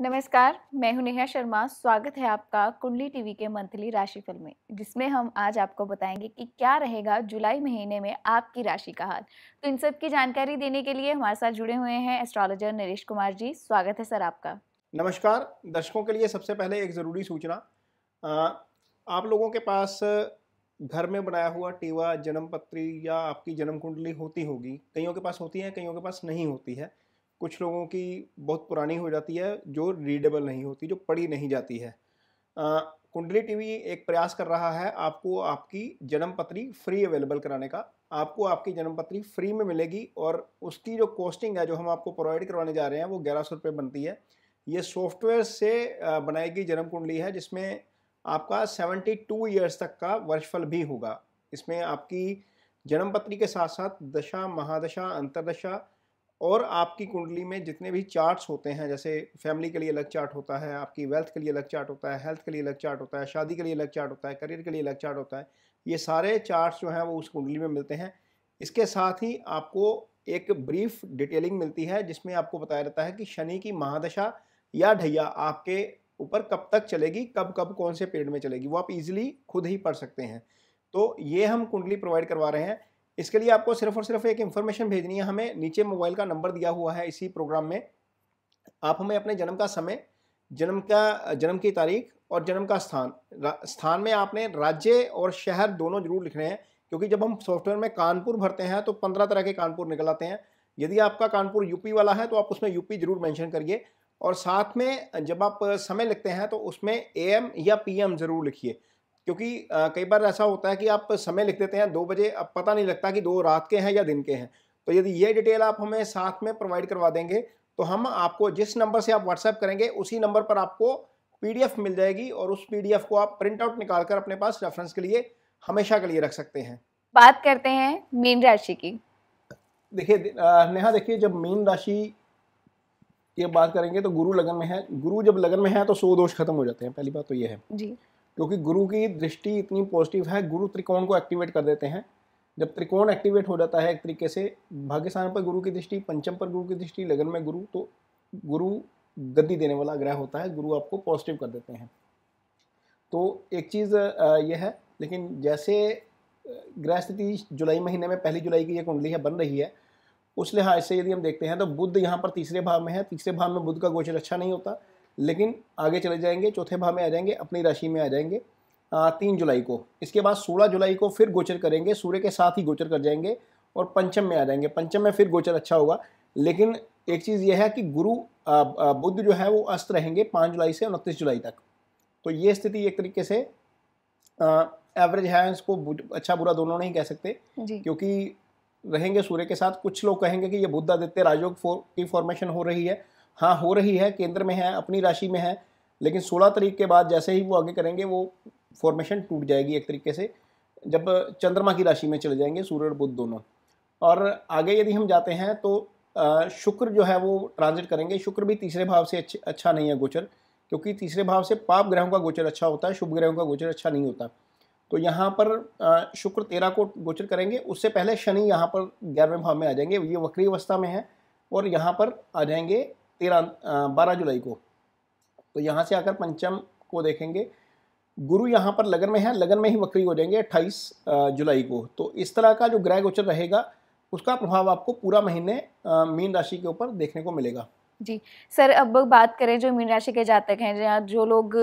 नमस्कार मैं हूं नेहा शर्मा स्वागत है आपका कुंडली टीवी के मंथली राशिफल में जिसमें हम आज आपको बताएंगे कि क्या रहेगा जुलाई महीने में आपकी राशि का हाल तो इन सब की जानकारी देने के लिए हमारे साथ जुड़े हुए हैं एस्ट्रोलॉजर नरेश कुमार जी स्वागत है सर आपका नमस्कार दर्शकों के लिए सबसे पहले एक ज़रूरी सूचना आप लोगों के पास घर में बनाया हुआ टीवा जन्म पत्री या आपकी जन्म कुंडली होती होगी कईयों के पास होती है कईयों के पास नहीं होती है कुछ लोगों की बहुत पुरानी हो जाती है जो रीडेबल नहीं होती जो पढ़ी नहीं जाती है आ, कुंडली टीवी एक प्रयास कर रहा है आपको आपकी जन्मपत्री फ्री अवेलेबल कराने का आपको आपकी जन्मपत्री फ्री में मिलेगी और उसकी जो कॉस्टिंग है जो हम आपको प्रोवाइड करवाने जा रहे हैं वो ग्यारह सौ रुपये बनती है ये सॉफ्टवेयर से बनाई गई जन्म कुंडली है जिसमें आपका सेवेंटी टू ईयर्स तक का वर्षफल भी होगा इसमें आपकी जन्मपत्री के साथ साथ दशा महादशा अंतरदशा और आपकी कुंडली में जितने भी चार्ट्स होते हैं जैसे फैमिली के लिए अलग चार्ट होता है आपकी वेल्थ के लिए अलग चार्ट होता है हेल्थ के लिए अलग चार्ट होता है शादी के लिए अलग चार्ट होता है करियर के लिए अलग चार्ट होता है ये सारे चार्ट्स जो हैं वो उस कुंडली में मिलते हैं इसके साथ ही आपको एक ब्रीफ डिटेलिंग मिलती है जिसमें आपको बताया जाता है कि शनि की महादशा या ढैया आपके ऊपर कब तक चलेगी कब कब कौन से पीरियड में चलेगी वो आप इजीली खुद ही पढ़ सकते हैं तो ये हम कुंडली प्रोवाइड करवा रहे हैं इसके लिए आपको सिर्फ और सिर्फ एक इन्फॉर्मेशन भेजनी है हमें नीचे मोबाइल का नंबर दिया हुआ है इसी प्रोग्राम में आप हमें अपने जन्म का समय जन्म का जन्म की तारीख और जन्म का स्थान स्थान में आपने राज्य और शहर दोनों जरूर लिख रहे हैं क्योंकि जब हम सॉफ्टवेयर में कानपुर भरते हैं तो पंद्रह तरह के कानपुर निकल आते हैं यदि आपका कानपुर यूपी वाला है तो आप उसमें यूपी जरूर मेंशन करिए और साथ में जब आप समय लिखते हैं तो उसमें एम या पीएम ज़रूर लिखिए क्योंकि कई बार ऐसा होता है कि आप समय लिख देते हैं दो बजे अब पता नहीं लगता कि दो रात के हैं या दिन के हैं तो यदि ये डिटेल आप हमें साथ में प्रोवाइड करवा देंगे तो हम आपको जिस नंबर से आप व्हाट्सएप करेंगे उसी नंबर पर आपको पीडीएफ मिल जाएगी और उस पीडीएफ को आप प्रिंट आउट निकाल कर अपने पास रेफरेंस के लिए हमेशा के लिए रख सकते हैं बात करते हैं मीन राशि की देखिए नेहा देखिए जब मीन राशि की बात करेंगे तो गुरु लगन में है गुरु जब लगन में है तो सो दोष खत्म हो जाते हैं पहली बात तो ये है जी क्योंकि गुरु की दृष्टि इतनी पॉजिटिव है गुरु त्रिकोण को एक्टिवेट कर देते हैं जब त्रिकोण एक्टिवेट हो जाता है एक तरीके से भाग्य स्थान पर गुरु की दृष्टि पंचम पर गुरु की दृष्टि लगन में गुरु तो गुरु गद्दी देने वाला ग्रह होता है गुरु आपको पॉजिटिव कर देते हैं तो एक चीज़ यह है लेकिन जैसे ग्रह स्थिति जुलाई महीने में पहली जुलाई की यह कुंडली है बन रही है उस लिहाज से यदि हम देखते हैं तो बुद्ध यहाँ पर तीसरे भाव में है तीसरे भाव में बुद्ध का गोचर अच्छा नहीं होता लेकिन आगे चले जाएंगे चौथे भाव में आ जाएंगे अपनी राशि में आ जाएंगे तीन जुलाई को इसके बाद सोलह जुलाई को फिर गोचर करेंगे सूर्य के साथ ही गोचर कर जाएंगे और पंचम में आ जाएंगे पंचम में फिर गोचर अच्छा होगा लेकिन एक चीज़ यह है कि गुरु बुद्ध जो है वो अस्त रहेंगे पाँच जुलाई से उनतीस जुलाई तक तो ये स्थिति एक तरीके से एवरेज है इसको अच्छा बुरा दोनों नहीं कह सकते क्योंकि रहेंगे सूर्य के साथ कुछ लोग कहेंगे कि ये बुद्ध आदित्य राजयोग फो, की फॉर्मेशन हो रही है हाँ हो रही है केंद्र में है अपनी राशि में है लेकिन सोलह तारीख के बाद जैसे ही वो आगे करेंगे वो फॉर्मेशन टूट जाएगी एक तरीके से जब चंद्रमा की राशि में चले जाएंगे सूर्य और बुद्ध दोनों और आगे यदि हम जाते हैं तो शुक्र जो है वो ट्रांजिट करेंगे शुक्र भी तीसरे भाव से अच्छा नहीं है गोचर क्योंकि तीसरे भाव से पाप ग्रहों का गोचर अच्छा होता है शुभ ग्रहों का गोचर अच्छा नहीं होता तो यहाँ पर शुक्र तेरह को गोचर करेंगे उससे पहले शनि यहाँ पर ग्यारहवें भाव में आ जाएंगे ये वक्री अवस्था में है और यहाँ पर आ जाएंगे तेरह बारह जुलाई को तो यहाँ से आकर पंचम को देखेंगे गुरु यहाँ पर लगन में है लगन में ही वक्री हो जाएंगे अट्ठाईस जुलाई को तो इस तरह का जो ग्रह गोचर रहेगा उसका प्रभाव आपको पूरा महीने मीन राशि के ऊपर देखने को मिलेगा जी सर अब बात करें जो मीन राशि के जातक हैं या जो लोग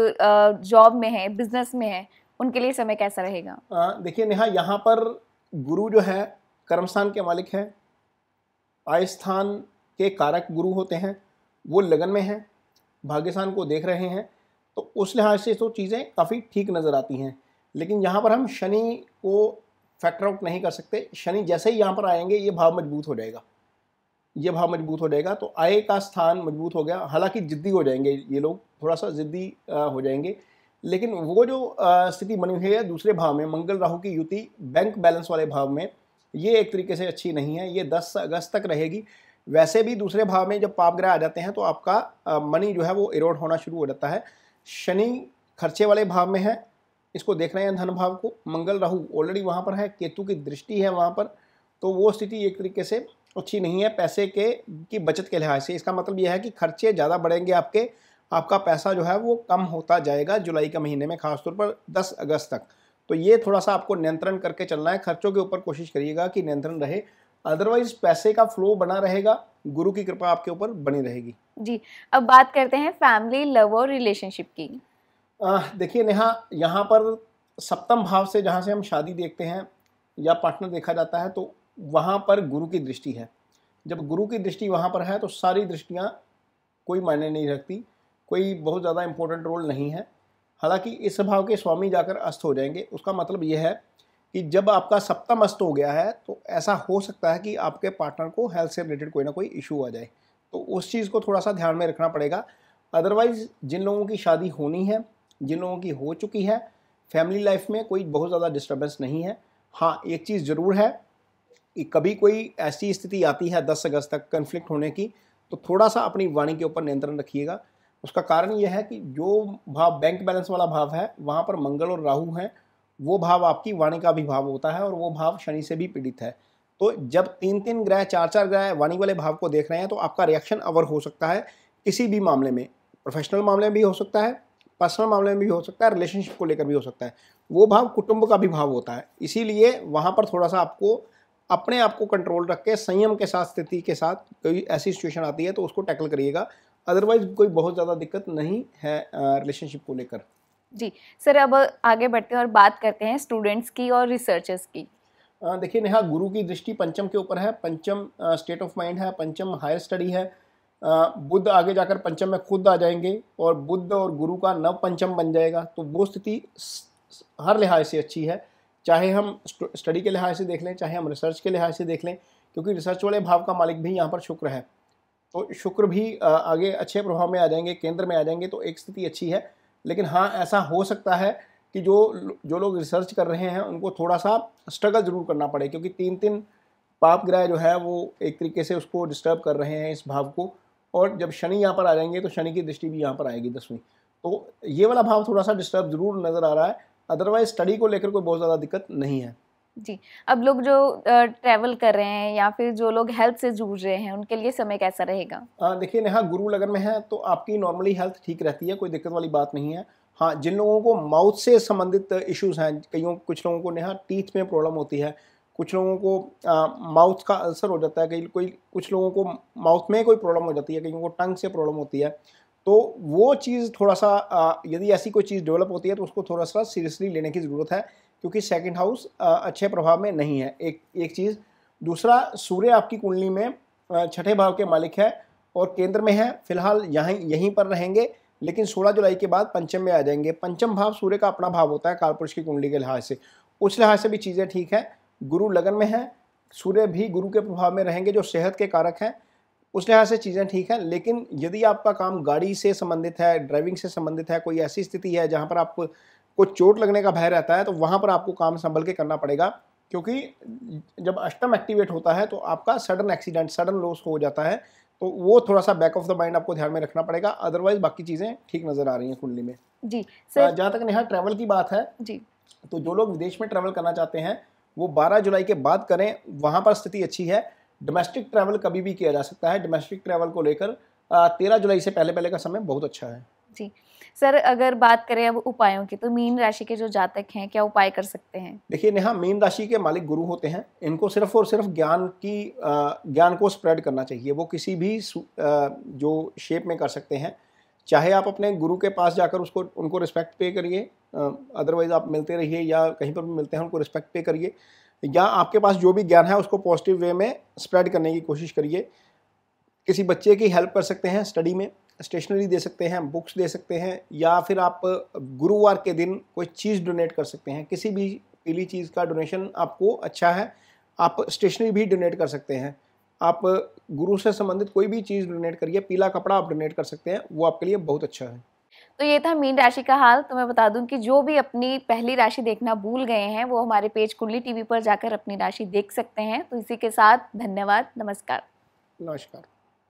जॉब में हैं बिजनेस में हैं उनके लिए समय कैसा रहेगा देखिए नेहा यहाँ पर गुरु जो है कर्मस्थान के मालिक हैं आय स्थान के कारक गुरु होते हैं वो लगन में हैं भाग्यशान को देख रहे हैं तो उस लिहाज से तो चीज़ें काफ़ी ठीक नज़र आती हैं लेकिन यहाँ पर हम शनि को फैक्टर आउट नहीं कर सकते शनि जैसे ही यहाँ पर आएंगे ये भाव मजबूत हो जाएगा ये भाव मजबूत हो जाएगा तो आय का स्थान मजबूत हो गया हालांकि ज़िद्दी हो जाएंगे ये लोग थोड़ा सा ज़िद्दी हो जाएंगे लेकिन वो जो स्थिति बनी हुई है दूसरे भाव में मंगल राहु की युति बैंक बैलेंस वाले भाव में ये एक तरीके से अच्छी नहीं है ये 10 अगस्त तक रहेगी वैसे भी दूसरे भाव में जब पाप ग्रह आ जाते हैं तो आपका मनी जो है वो इरोड होना शुरू हो जाता है शनि खर्चे वाले भाव में है इसको देख रहे हैं धन भाव को मंगल राहु ऑलरेडी वहाँ पर है केतु की दृष्टि है वहाँ पर तो वो स्थिति एक तरीके से अच्छी नहीं है पैसे के की बचत के लिहाज से इसका मतलब यह है कि खर्चे ज़्यादा बढ़ेंगे आपके आपका पैसा जो है वो कम होता जाएगा जुलाई के महीने में खासतौर पर 10 अगस्त तक तो ये थोड़ा सा आपको नियंत्रण करके चलना है खर्चों के ऊपर कोशिश करिएगा कि नियंत्रण रहे अदरवाइज पैसे का फ्लो बना रहेगा गुरु की कृपा आपके ऊपर बनी रहेगी जी अब बात करते हैं फैमिली लव और रिलेशनशिप की देखिए नेहा यहाँ पर सप्तम भाव से जहाँ से हम शादी देखते हैं या पार्टनर देखा जाता है तो वहाँ पर गुरु की दृष्टि है जब गुरु की दृष्टि वहाँ पर है तो सारी दृष्टियाँ कोई मायने नहीं रखती कोई बहुत ज़्यादा इम्पोर्टेंट रोल नहीं है हालांकि इस भाव के स्वामी जाकर अस्त हो जाएंगे उसका मतलब यह है कि जब आपका सप्तम अस्त हो गया है तो ऐसा हो सकता है कि आपके पार्टनर को हेल्थ से रिलेटेड कोई ना कोई इशू आ जाए तो उस चीज़ को थोड़ा सा ध्यान में रखना पड़ेगा अदरवाइज़ जिन लोगों की शादी होनी है जिन लोगों की हो चुकी है फैमिली लाइफ में कोई बहुत ज़्यादा डिस्टर्बेंस नहीं है हाँ एक चीज़ ज़रूर है कि कभी कोई ऐसी स्थिति आती है दस अगस्त तक कन्फ्लिक्ट होने की तो थोड़ा सा अपनी वाणी के ऊपर नियंत्रण रखिएगा उसका कारण यह है कि जो भाव बैंक बैलेंस वाला भाव है वहाँ पर मंगल और राहु हैं वो भाव आपकी वाणी का भी भाव होता है और वो भाव शनि से भी पीड़ित है तो जब तीन तीन ग्रह चार चार ग्रह वाणी वाले भाव को देख रहे हैं तो आपका रिएक्शन अवर हो सकता है किसी भी मामले में प्रोफेशनल मामले में भी हो सकता है पर्सनल मामले में भी हो सकता है रिलेशनशिप को लेकर भी हो सकता है वो भाव कुटुंब का भी भाव होता है इसीलिए वहाँ पर थोड़ा सा आपको अपने आप को कंट्रोल रख के संयम के साथ स्थिति के साथ कोई ऐसी सिचुएशन आती है तो उसको टैकल करिएगा अदरवाइज कोई बहुत ज़्यादा दिक्कत नहीं है रिलेशनशिप को लेकर जी सर अब आगे बढ़ते हैं और बात करते हैं स्टूडेंट्स की और रिसर्चर्स की देखिए नेहा गुरु की दृष्टि पंचम के ऊपर है पंचम स्टेट ऑफ माइंड है पंचम हायर स्टडी है बुद्ध आगे जाकर पंचम में खुद आ जाएंगे और बुद्ध और गुरु का नव पंचम बन जाएगा तो वो स्थिति हर लिहाज से अच्छी है चाहे हम स्टडी के लिहाज से देख लें चाहे हम रिसर्च के लिहाज से देख लें क्योंकि रिसर्च वाले भाव का मालिक भी यहाँ पर शुक्र है तो शुक्र भी आगे अच्छे प्रभाव में आ जाएंगे केंद्र में आ जाएंगे तो एक स्थिति अच्छी है लेकिन हाँ ऐसा हो सकता है कि जो जो लोग रिसर्च कर रहे हैं उनको थोड़ा सा स्ट्रगल ज़रूर करना पड़े क्योंकि तीन तीन पाप ग्रह जो है वो एक तरीके से उसको डिस्टर्ब कर रहे हैं इस भाव को और जब शनि यहाँ पर आ जाएंगे तो शनि की दृष्टि भी यहाँ पर आएगी दसवीं तो ये वाला भाव थोड़ा सा डिस्टर्ब ज़रूर नज़र आ रहा है अदरवाइज स्टडी को लेकर कोई बहुत ज़्यादा दिक्कत नहीं है जी अब लोग जो ट्रैवल कर रहे हैं या फिर जो लोग हेल्थ से जूझ रहे हैं उनके लिए समय कैसा रहेगा देखिए नेहा गुरु लगन में है तो आपकी नॉर्मली हेल्थ ठीक रहती है कोई दिक्कत वाली बात नहीं है हाँ जिन लोगों को माउथ से संबंधित इश्यूज हैं कईयों कुछ लोगों को नेहा टीथ में प्रॉब्लम होती है कुछ लोगों को माउथ का अल्सर हो जाता है कई कोई कुछ लोगों को माउथ में कोई प्रॉब्लम हो जाती है कईयों को टंग से प्रॉब्लम होती है तो वो चीज़ थोड़ा सा यदि ऐसी कोई चीज़ डेवलप होती है तो उसको थोड़ा सा सीरियसली लेने की ज़रूरत है क्योंकि सेकंड हाउस अच्छे प्रभाव में नहीं है एक एक चीज़ दूसरा सूर्य आपकी कुंडली में छठे भाव के मालिक है और केंद्र में है फिलहाल यहाँ यहीं पर रहेंगे लेकिन 16 जुलाई के बाद पंचम में आ जाएंगे पंचम भाव सूर्य का अपना भाव होता है पुरुष की कुंडली के लिहाज से उस लिहाज से भी चीज़ें ठीक है गुरु लगन में है सूर्य भी गुरु के प्रभाव में रहेंगे जो सेहत के कारक हैं उस लिहाज से चीज़ें ठीक हैं लेकिन यदि आपका काम गाड़ी से संबंधित है ड्राइविंग से संबंधित है कोई ऐसी स्थिति है जहाँ पर आपको कोई चोट लगने का भय रहता है तो वहाँ पर आपको काम संभल के करना पड़ेगा क्योंकि जब अष्टम एक्टिवेट होता है तो आपका सडन एक्सीडेंट सडन लॉस हो जाता है तो वो थोड़ा सा बैक ऑफ द माइंड आपको ध्यान में रखना पड़ेगा अदरवाइज बाकी चीज़ें ठीक नज़र आ रही हैं कुंडली में जी जहाँ तक नेहा ट्रैवल की बात है जी तो जो लोग विदेश में ट्रैवल करना चाहते हैं वो 12 जुलाई के बाद करें वहाँ पर स्थिति अच्छी है डोमेस्टिक ट्रैवल कभी भी किया जा सकता है डोमेस्टिक ट्रैवल को लेकर तेरह जुलाई से पहले पहले का समय बहुत अच्छा है जी सर अगर बात करें अब उपायों की तो मीन राशि के जो जातक हैं क्या उपाय कर सकते हैं देखिए नेहा मीन राशि के मालिक गुरु होते हैं इनको सिर्फ और सिर्फ ज्ञान की ज्ञान को स्प्रेड करना चाहिए वो किसी भी जो शेप में कर सकते हैं चाहे आप अपने गुरु के पास जाकर उसको उनको रिस्पेक्ट पे करिए अदरवाइज आप मिलते रहिए या कहीं पर भी मिलते हैं उनको रिस्पेक्ट पे करिए या आपके पास जो भी ज्ञान है उसको पॉजिटिव वे में स्प्रेड करने की कोशिश करिए किसी बच्चे की हेल्प कर सकते हैं स्टडी में स्टेशनरी दे सकते हैं बुक्स दे सकते हैं या फिर आप गुरुवार के दिन कोई चीज़ डोनेट कर सकते हैं किसी भी पीली चीज़ का डोनेशन आपको अच्छा है आप स्टेशनरी भी डोनेट कर सकते हैं आप गुरु से संबंधित कोई भी चीज़ डोनेट करिए पीला कपड़ा आप डोनेट कर सकते हैं वो आपके लिए बहुत अच्छा है तो ये था मीन राशि का हाल तो मैं बता दूं कि जो भी अपनी पहली राशि देखना भूल गए हैं वो हमारे पेज कुंडली टीवी पर जाकर अपनी राशि देख सकते हैं तो इसी के साथ धन्यवाद नमस्कार नमस्कार